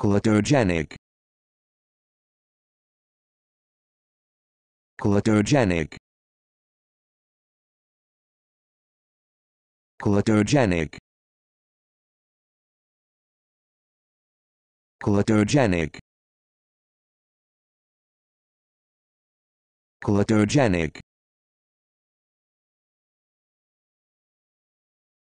glutogenic glutogenic glutogenic glutogenic glutogenic